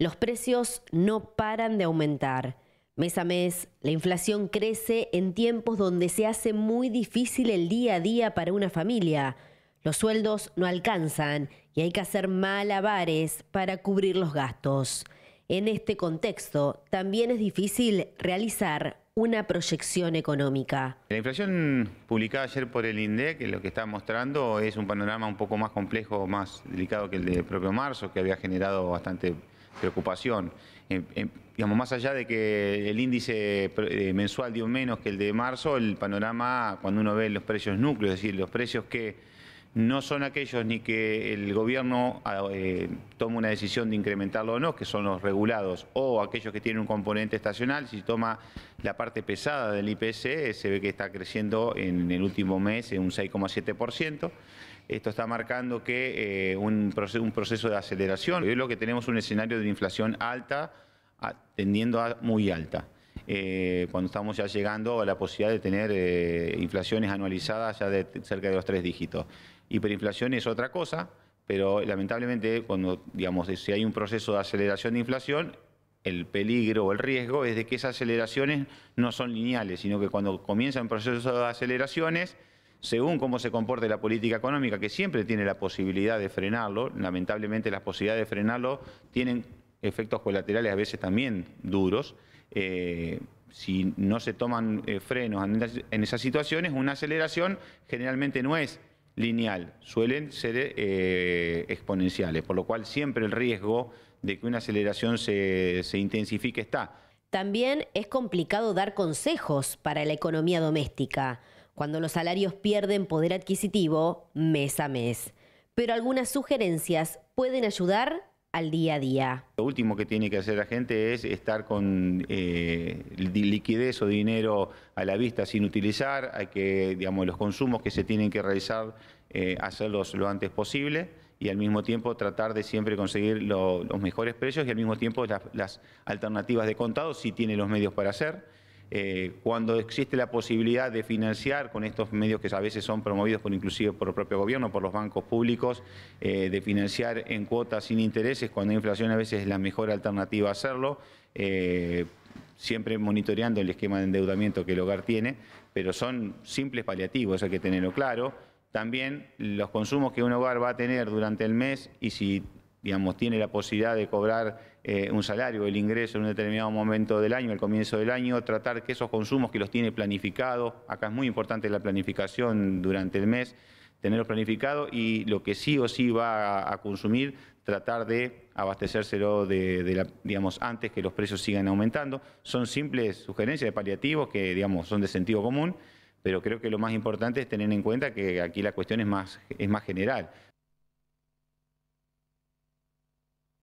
Los precios no paran de aumentar. Mes a mes, la inflación crece en tiempos donde se hace muy difícil el día a día para una familia. Los sueldos no alcanzan y hay que hacer malabares para cubrir los gastos. En este contexto, también es difícil realizar una proyección económica. La inflación publicada ayer por el INDEC lo que está mostrando es un panorama un poco más complejo, más delicado que el de propio marzo, que había generado bastante preocupación. Eh, eh, digamos, más allá de que el índice eh, mensual dio menos que el de marzo, el panorama, cuando uno ve los precios núcleos, es decir, los precios que no son aquellos ni que el gobierno ah, eh, tome una decisión de incrementarlo o no, que son los regulados, o aquellos que tienen un componente estacional, si toma la parte pesada del IPC, eh, se ve que está creciendo en el último mes en un 6,7%. Esto está marcando que eh, un, proceso, de aceleración, Es lo que tenemos un escenario de inflación alta, tendiendo a muy alta. cuando estamos ya llegando a la posibilidad de tener inflaciones anualizadas ya de cerca de los tres dígitos. Hiperinflación es otra cosa, pero lamentablemente cuando, digamos, si hay un proceso de aceleración de inflación, el peligro o el riesgo es de que esas aceleraciones no son lineales, sino que cuando comienzan procesos de aceleraciones, según cómo se comporte la política económica, que siempre tiene la posibilidad de frenarlo, lamentablemente las posibilidades de frenarlo tienen efectos colaterales a veces también duros, eh, si no se toman eh, frenos en esas situaciones, una aceleración generalmente no es lineal, suelen ser eh, exponenciales, por lo cual siempre el riesgo de que una aceleración se, se intensifique está. También es complicado dar consejos para la economía doméstica, cuando los salarios pierden poder adquisitivo mes a mes. Pero algunas sugerencias pueden ayudar al día a día. Lo último que tiene que hacer la gente es estar con eh, liquidez o dinero a la vista sin utilizar, hay que, digamos, los consumos que se tienen que realizar, eh, hacerlos lo antes posible y al mismo tiempo tratar de siempre conseguir los mejores precios y al mismo tiempo las, las alternativas de contado si tiene los medios para hacer. Eh, cuando existe la posibilidad de financiar con estos medios que a veces son promovidos por, inclusive por el propio gobierno, por los bancos públicos, eh, de financiar en cuotas sin intereses, cuando hay inflación a veces es la mejor alternativa hacerlo, eh, siempre monitoreando el esquema de endeudamiento que el hogar tiene, pero son simples paliativos, hay que tenerlo claro. También los consumos que un hogar va a tener durante el mes y si digamos, tiene la posibilidad de cobrar eh, un salario, el ingreso en un determinado momento del año, al comienzo del año, tratar que esos consumos que los tiene planificados, acá es muy importante la planificación durante el mes, tenerlos planificados y lo que sí o sí va a, consumir, tratar de abastecérselo de, digamos, antes que los precios sigan aumentando. Son simples sugerencias de paliativos que digamos, son de sentido común, pero creo que lo más importante es tener en cuenta que aquí la cuestión es más, es más general.